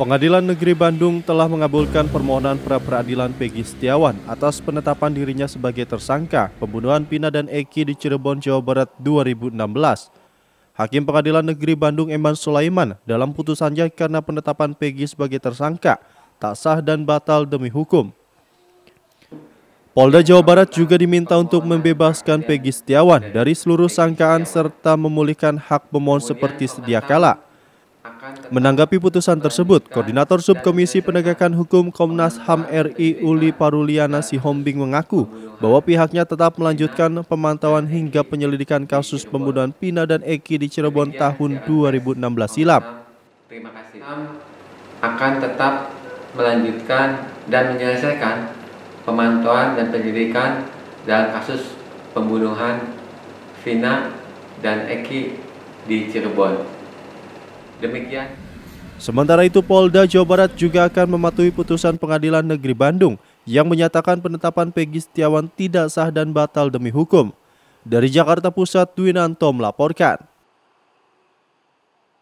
Pengadilan Negeri Bandung telah mengabulkan permohonan pra peradilan Peggy Setiawan atas penetapan dirinya sebagai tersangka pembunuhan Pina dan Eki di Cirebon, Jawa Barat 2016. Hakim Pengadilan Negeri Bandung Eman Sulaiman dalam putusannya karena penetapan Peggy sebagai tersangka tak sah dan batal demi hukum. Polda Jawa Barat juga diminta untuk membebaskan Peggy Setiawan dari seluruh sangkaan serta memulihkan hak pemohon seperti sedia kala. Menanggapi putusan tersebut, Koordinator Subkomisi Penegakan Hukum Komnas HAM RI Uli Paruliana Sihombing mengaku bahwa pihaknya tetap melanjutkan pemantauan hingga penyelidikan kasus pembunuhan Pina dan Eki di Cirebon tahun 2016 silam. Terima kasih. Akan tetap melanjutkan dan menyelesaikan pemantauan dan penyelidikan dalam kasus pembunuhan Vina dan Eki di Cirebon. Demikian. Sementara itu Polda Jawa Barat juga akan mematuhi putusan Pengadilan Negeri Bandung yang menyatakan penetapan Pegi Setiawan tidak sah dan batal demi hukum. Dari Jakarta Pusat, Dwi Nanto melaporkan.